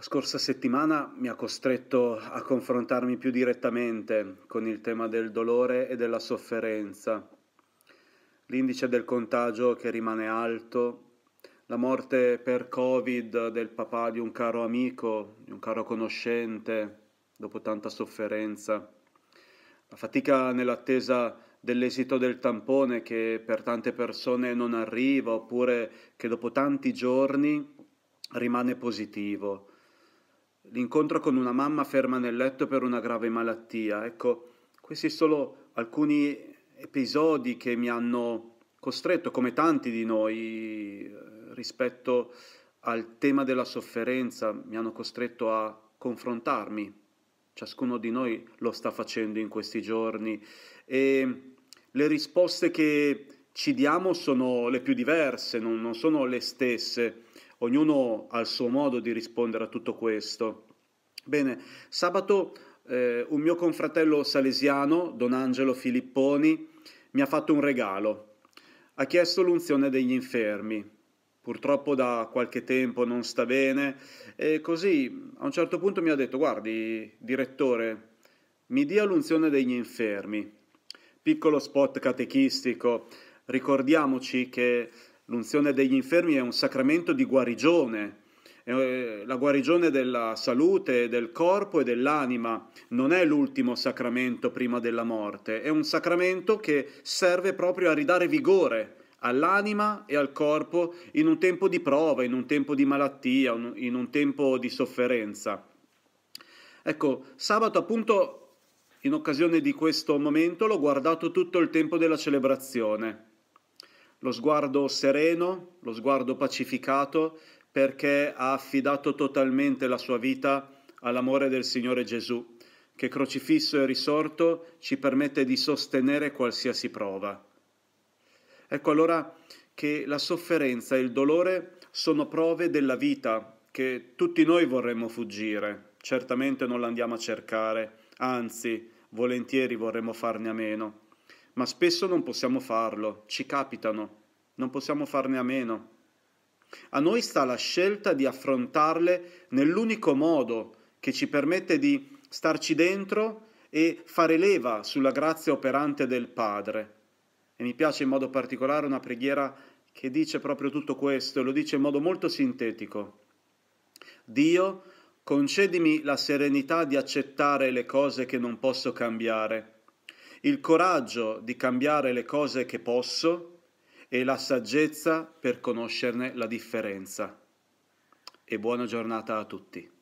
La scorsa settimana mi ha costretto a confrontarmi più direttamente con il tema del dolore e della sofferenza, l'indice del contagio che rimane alto, la morte per Covid del papà di un caro amico, di un caro conoscente, dopo tanta sofferenza, la fatica nell'attesa dell'esito del tampone che per tante persone non arriva oppure che dopo tanti giorni rimane positivo l'incontro con una mamma ferma nel letto per una grave malattia. Ecco, questi sono alcuni episodi che mi hanno costretto, come tanti di noi, eh, rispetto al tema della sofferenza, mi hanno costretto a confrontarmi. Ciascuno di noi lo sta facendo in questi giorni e le risposte che ci diamo sono le più diverse, non, non sono le stesse. Ognuno ha il suo modo di rispondere a tutto questo. Bene, sabato eh, un mio confratello salesiano, Don Angelo Filipponi, mi ha fatto un regalo. Ha chiesto l'unzione degli infermi. Purtroppo da qualche tempo non sta bene e così a un certo punto mi ha detto guardi direttore mi dia l'unzione degli infermi. Piccolo spot catechistico, ricordiamoci che L'unzione degli infermi è un sacramento di guarigione, eh, la guarigione della salute, del corpo e dell'anima non è l'ultimo sacramento prima della morte, è un sacramento che serve proprio a ridare vigore all'anima e al corpo in un tempo di prova, in un tempo di malattia, in un tempo di sofferenza. Ecco, sabato appunto in occasione di questo momento l'ho guardato tutto il tempo della celebrazione lo sguardo sereno, lo sguardo pacificato, perché ha affidato totalmente la sua vita all'amore del Signore Gesù, che crocifisso e risorto ci permette di sostenere qualsiasi prova. Ecco allora che la sofferenza e il dolore sono prove della vita che tutti noi vorremmo fuggire, certamente non l'andiamo a cercare, anzi volentieri vorremmo farne a meno ma spesso non possiamo farlo, ci capitano, non possiamo farne a meno. A noi sta la scelta di affrontarle nell'unico modo che ci permette di starci dentro e fare leva sulla grazia operante del Padre. E mi piace in modo particolare una preghiera che dice proprio tutto questo, e lo dice in modo molto sintetico. Dio, concedimi la serenità di accettare le cose che non posso cambiare il coraggio di cambiare le cose che posso e la saggezza per conoscerne la differenza. E buona giornata a tutti.